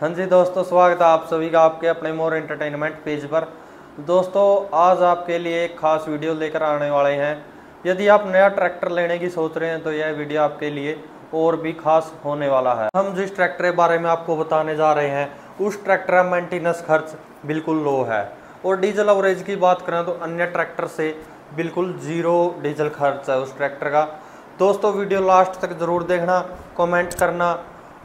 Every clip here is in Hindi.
हाँ जी दोस्तों स्वागत है आप सभी का आपके अपने मोर एंटरटेनमेंट पेज पर दोस्तों आज आपके लिए एक खास वीडियो लेकर आने वाले हैं यदि आप नया ट्रैक्टर लेने की सोच रहे हैं तो यह वीडियो आपके लिए और भी खास होने वाला है हम जिस ट्रैक्टर के बारे में आपको बताने जा रहे हैं उस ट्रैक्टर का मेंटेनेंस खर्च बिल्कुल लो है और डीजल एवरेज की बात करें तो अन्य ट्रैक्टर से बिल्कुल जीरो डीजल खर्च है उस ट्रैक्टर का दोस्तों वीडियो लास्ट तक ज़रूर देखना कमेंट करना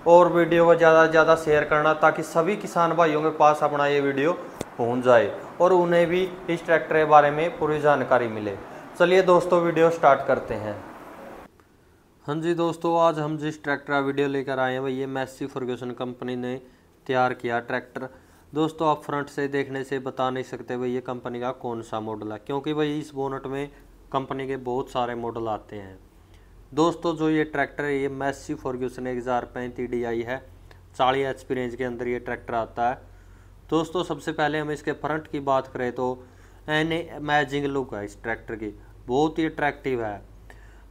और वीडियो को ज़्यादा से ज़्यादा शेयर करना ताकि सभी किसान भाइयों के पास अपना ये वीडियो पहुँच जाए और उन्हें भी इस ट्रैक्टर के बारे में पूरी जानकारी मिले चलिए दोस्तों वीडियो स्टार्ट करते हैं हाँ जी दोस्तों आज हम जिस ट्रैक्टर का वीडियो लेकर आए हैं भैया ये मैसी फर्ग्यूसन कंपनी ने तैयार किया ट्रैक्टर दोस्तों आप फ्रंट से देखने से बता नहीं सकते भाई ये कंपनी का कौन सा मॉडल है क्योंकि भाई इस बोनट में कंपनी के बहुत सारे मॉडल आते हैं दोस्तों जो ये ट्रैक्टर है ये मैसी फॉर्ग्यूसन एक हज़ार पैंतीस डी आई है चालीस एच पी रेंज के अंदर ये ट्रैक्टर आता है दोस्तों सबसे पहले हम इसके फ्रंट की बात करें तो एन अमेजिंग लुक है इस ट्रैक्टर की बहुत ही अट्रैक्टिव है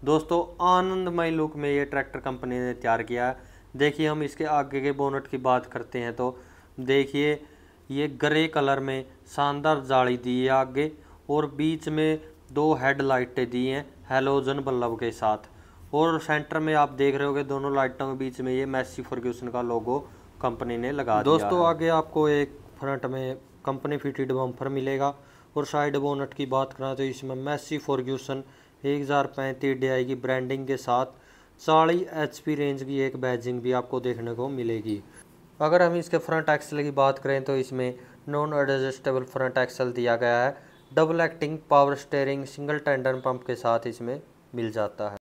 दोस्तों आनंदमय लुक में ये ट्रैक्टर कंपनी ने तैयार किया है देखिए हम इसके आगे के बोनट की बात करते हैं तो देखिए ये ग्रे कलर में शानदार जाली दी है आगे और बीच में दो हेडलाइटें दी हैं हेलोजन बल्लब के साथ और सेंटर में आप देख रहे गए दोनों लाइटों के बीच में ये मैसी फर्ग्यूसन का लोगो कंपनी ने लगा दोस्तों आगे आपको एक फ्रंट में कंपनी फिटेड बम्फर मिलेगा और साइड बोनट की बात करें तो इसमें मैसी फर्ग्यूसन एक हज़ार पैंतीस डी आई की ब्रांडिंग के साथ चालीस एच पी रेंज की एक बैजिंग भी आपको देखने को मिलेगी अगर हम इसके फ्रंट एक्सल की बात करें तो इसमें नॉन एडजस्टेबल फ्रंट एक्सल दिया गया है double acting power steering single tender pump के साथ इसमें मिल जाता है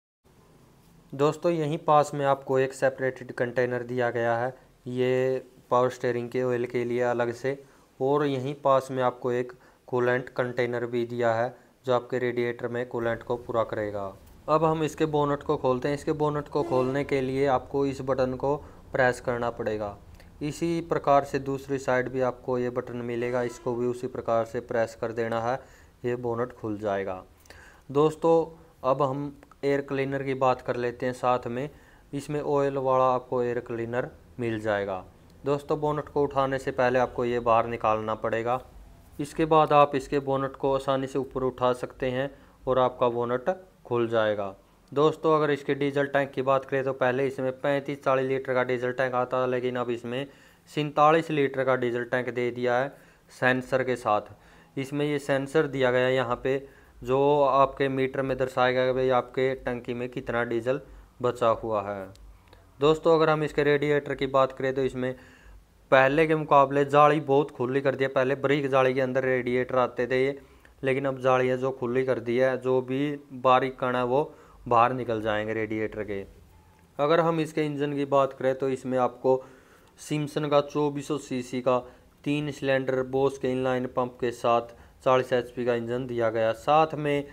दोस्तों यहीं पास में आपको एक सेपरेटेड कंटेनर दिया गया है ये पावर स्टेयरिंग के ऑयल के लिए अलग से और यहीं पास में आपको एक कूलेंट कंटेनर भी दिया है जो आपके रेडिएटर में कूलेंट को पूरा करेगा अब हम इसके बोनट को खोलते हैं इसके बोनट को खोलने के लिए आपको इस बटन को प्रेस करना पड़ेगा इसी प्रकार से दूसरी साइड भी आपको ये बटन मिलेगा इसको भी उसी प्रकार से प्रेस कर देना है ये बोनट खुल जाएगा दोस्तों अब हम एयर क्लीनर की बात कर लेते हैं साथ में इसमें ऑयल वाला आपको एयर क्लीनर मिल जाएगा दोस्तों बोनट को उठाने से पहले आपको ये बाहर निकालना पड़ेगा इसके बाद आप इसके बोनट को आसानी से ऊपर उठा सकते हैं और आपका बोनट खुल जाएगा दोस्तों अगर इसके डीजल टैंक की बात करें तो पहले इसमें पैंतीस चालीस लीटर का डीजल टैंक आता था लेकिन अब इसमें सैंतालीस लीटर का डीजल टैंक दे दिया है सेंसर के साथ इसमें ये सेंसर दिया गया है यहाँ पर जो आपके मीटर में दर्शाएगा कि भाई आपके टंकी में कितना डीजल बचा हुआ है दोस्तों अगर हम इसके रेडिएटर की बात करें तो इसमें पहले के मुकाबले जाली बहुत खुली कर दी है पहले बरीक जाली के अंदर रेडिएटर आते थे ये लेकिन अब जालियाँ जो खुली कर दी है जो भी बारीक कण है वो बाहर निकल जाएंगे रेडिएटर के अगर हम इसके इंजन की बात करें तो इसमें आपको सिमसन का चौबीस सीसी का तीन सिलेंडर बोस के इनलाइन पंप के साथ चालीस एच का इंजन दिया गया साथ में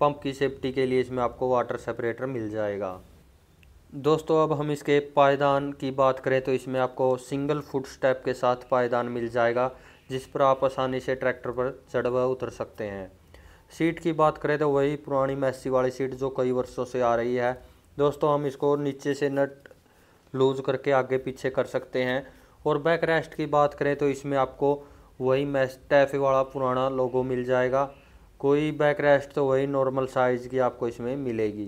पंप की सेफ्टी के लिए इसमें आपको वाटर सेपरेटर मिल जाएगा दोस्तों अब हम इसके पायदान की बात करें तो इसमें आपको सिंगल फुट स्टेप के साथ पायदान मिल जाएगा जिस पर आप आसानी से ट्रैक्टर पर चढ़ व उतर सकते हैं सीट की बात करें तो वही पुरानी मैसी वाली सीट जो कई वर्षों से आ रही है दोस्तों हम इसको नीचे से नट लूज करके आगे पीछे कर सकते हैं और बैक रेस्ट की बात करें तो इसमें आपको वही मैस टैफे वाला पुराना लोगो मिल जाएगा कोई बैक रेस्ट तो वही नॉर्मल साइज़ की आपको इसमें मिलेगी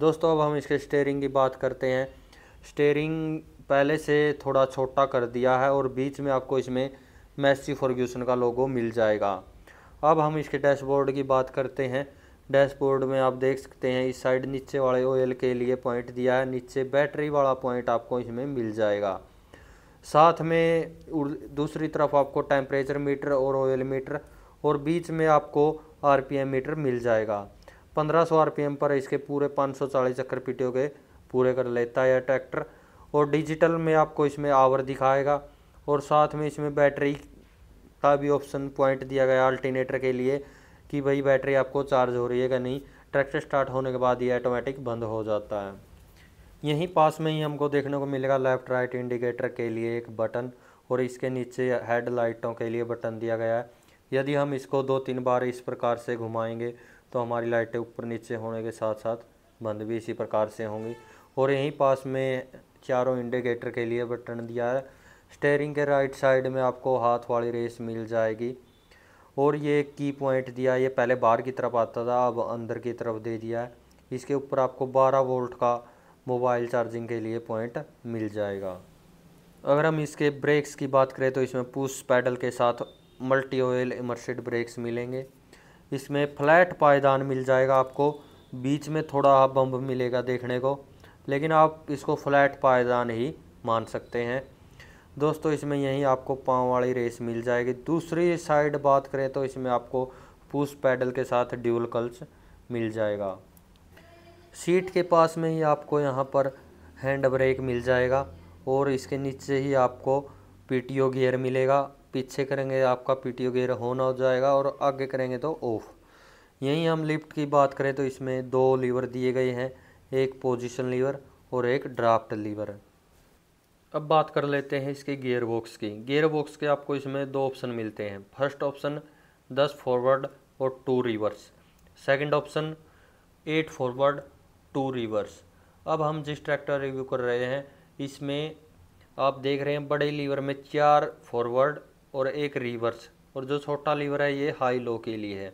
दोस्तों अब हम इसके स्टेयरिंग की बात करते हैं स्टेयरिंग पहले से थोड़ा छोटा कर दिया है और बीच में आपको इसमें मैसी फॉर्ग्यूसन का लोगो मिल जाएगा अब हम इसके डैशबोर्ड की बात करते हैं डैशबोर्ड में आप देख सकते हैं इस साइड नीचे वाले ऑयल के लिए पॉइंट दिया है नीचे बैटरी वाला पॉइंट आपको इसमें मिल जाएगा साथ में दूसरी तरफ आपको टेम्परेचर मीटर और ऑयल मीटर और बीच में आपको आरपीएम मीटर मिल जाएगा 1500 आरपीएम पर इसके पूरे 540 चक्कर पीटे के पूरे कर लेता है ट्रैक्टर और डिजिटल में आपको इसमें आवर दिखाएगा और साथ में इसमें बैटरी का भी ऑप्शन पॉइंट दिया गया अल्टीनेटर के लिए कि भाई बैटरी आपको चार्ज हो रही है कि नहीं ट्रैक्टर स्टार्ट होने के बाद ये ऑटोमेटिक बंद हो जाता है यहीं पास में ही हमको देखने को मिलेगा लेफ़्ट राइट इंडिकेटर के लिए एक बटन और इसके नीचे हेड लाइटों के लिए बटन दिया गया है यदि हम इसको दो तीन बार इस प्रकार से घुमाएंगे तो हमारी लाइटें ऊपर नीचे होने के साथ साथ बंद भी इसी प्रकार से होंगी और यहीं पास में चारों इंडिकेटर के लिए बटन दिया है स्टेयरिंग के राइट साइड में आपको हाथ वाली रेस मिल जाएगी और ये की पॉइंट दिया ये पहले बाहर की तरफ आता था अब अंदर की तरफ दे दिया है इसके ऊपर आपको 12 वोल्ट का मोबाइल चार्जिंग के लिए पॉइंट मिल जाएगा अगर हम इसके ब्रेक्स की बात करें तो इसमें पुश पैडल के साथ मल्टी ऑयल इमर्सिड ब्रेक्स मिलेंगे इसमें फ्लैट पायदान मिल जाएगा आपको बीच में थोड़ा बम्ब मिलेगा देखने को लेकिन आप इसको फ्लैट पायदान ही मान सकते हैं दोस्तों इसमें यही आपको पाँव वाली रेस मिल जाएगी दूसरी साइड बात करें तो इसमें आपको पुश पैडल के साथ ड्यूल कल्च मिल जाएगा सीट के पास में ही आपको यहाँ पर हैंड ब्रेक मिल जाएगा और इसके नीचे ही आपको पीटीओ गियर मिलेगा पीछे करेंगे आपका पीटीओ गियर ऑन हो जाएगा और आगे करेंगे तो ऑफ यहीं हम लिफ्ट की बात करें तो इसमें दो लीवर दिए गए हैं एक पोजीशन लीवर और एक ड्राफ्ट लीवर अब बात कर लेते हैं इसके गियर बॉक्स की गियर बॉक्स के आपको इसमें दो ऑप्शन मिलते हैं फर्स्ट ऑप्शन दस फॉरवर्ड और two reverse second option eight forward two reverse अब हम जिस ट्रैक्टर रिव्यू कर रहे हैं इसमें आप देख रहे हैं बड़े लीवर में चार फॉरवर्ड और एक रिवर्स और जो छोटा लीवर है ये हाई लो के लिए है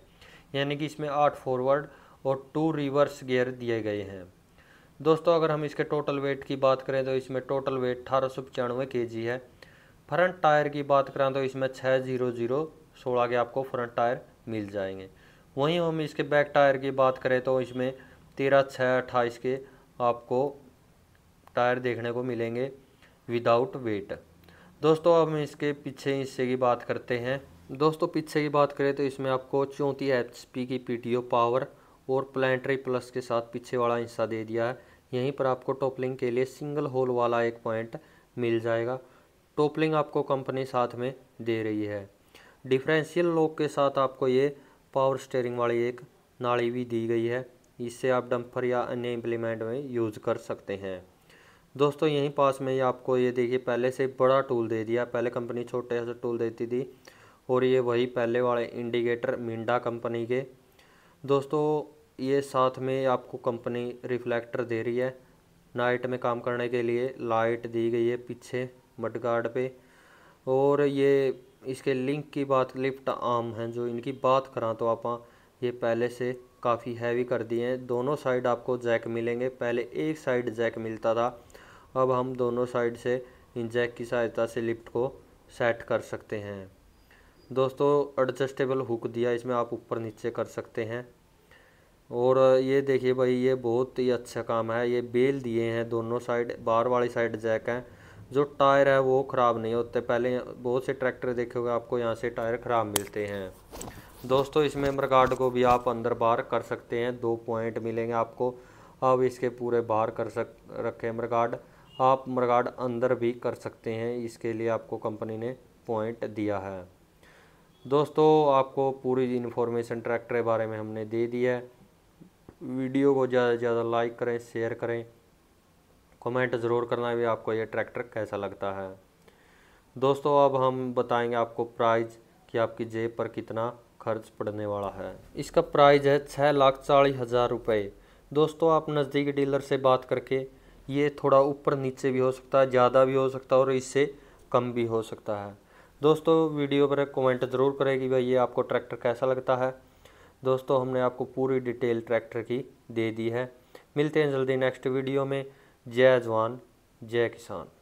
यानी कि इसमें आठ फॉरवर्ड और टू रिवर्स गियर दिए गए हैं दोस्तों अगर हम इसके टोटल वेट की बात करें तो इसमें टोटल वेट अठारह सौ पचानवे के जी है फ्रंट टायर की बात करें तो इसमें छः जीरो जीरो सोलह के आपको फ्रंट टायर मिल जाएंगे वहीं हम इसके बैक टायर की बात करें तो इसमें तेरह छः अट्ठाईस के आपको टायर देखने को मिलेंगे विदाउट वेट दोस्तों अब हम इसके पीछे हिस्से की बात करते हैं दोस्तों पीछे की बात करें तो इसमें आपको चौंतीस एच की पी पावर और प्लानटरी प्लस के साथ पीछे वाला हिस्सा दे दिया है यहीं पर आपको टोपलिंग के लिए सिंगल होल वाला एक पॉइंट मिल जाएगा टोपलिंग आपको कंपनी साथ में दे रही है डिफरेंशियल लॉक के साथ आपको ये पावर स्टेयरिंग वाली एक नाली भी दी गई है इससे आप डंपर या अन्य इम्प्लीमेंट में यूज़ कर सकते हैं दोस्तों यहीं पास में ही आपको ये देखिए पहले से बड़ा टूल दे दिया पहले कंपनी छोटे से टूल देती थी और ये वही पहले वाले इंडिकेटर मिंडा कंपनी के दोस्तों ये साथ में आपको कंपनी रिफ्लेक्टर दे रही है नाइट में काम करने के लिए लाइट दी गई है पीछे मडगार्ड पे और ये इसके लिंक की बात लिफ्ट आम है जो इनकी बात करा तो आप ये पहले से काफ़ी हैवी कर दिए हैं दोनों साइड आपको जैक मिलेंगे पहले एक साइड जैक मिलता था अब हम दोनों साइड से इन जैक की सहायता से लिफ्ट को सेट कर सकते हैं दोस्तों एडजस्टेबल हुक दिया इसमें आप ऊपर नीचे कर सकते हैं और ये देखिए भाई ये बहुत ही अच्छा काम है ये बेल दिए हैं दोनों साइड बाहर वाली साइड जैक हैं जो टायर है वो ख़राब नहीं होते पहले बहुत से ट्रैक्टर देखे होंगे आपको यहाँ से टायर ख़राब मिलते हैं दोस्तों इस मेमर कार्ड को भी आप अंदर बाहर कर सकते हैं दो पॉइंट मिलेंगे आपको आप इसके पूरे बाहर कर सक रखें मेमर कार्ड आप मेमर कार्ड अंदर भी कर सकते हैं इसके लिए आपको कंपनी ने पॉइंट दिया है दोस्तों आपको पूरी इन्फॉर्मेशन ट्रैक्टर के बारे में हमने दे दी है वीडियो को ज़्यादा से ज़्यादा लाइक करें शेयर करें कमेंट ज़रूर करना भी आपको ये ट्रैक्टर कैसा लगता है दोस्तों अब हम बताएंगे आपको प्राइस कि आपकी जेब पर कितना खर्च पड़ने वाला है इसका प्राइस है छः लाख चालीस हज़ार रुपये दोस्तों आप नज़दीकी डीलर से बात करके ये थोड़ा ऊपर नीचे भी हो सकता है ज़्यादा भी हो सकता है और इससे कम भी हो सकता है दोस्तों वीडियो पर कमेंट ज़रूर करेगी भाई ये आपको ट्रैक्टर कैसा लगता है दोस्तों हमने आपको पूरी डिटेल ट्रैक्टर की दे दी है मिलते हैं जल्दी नेक्स्ट वीडियो में जय जवान जय किसान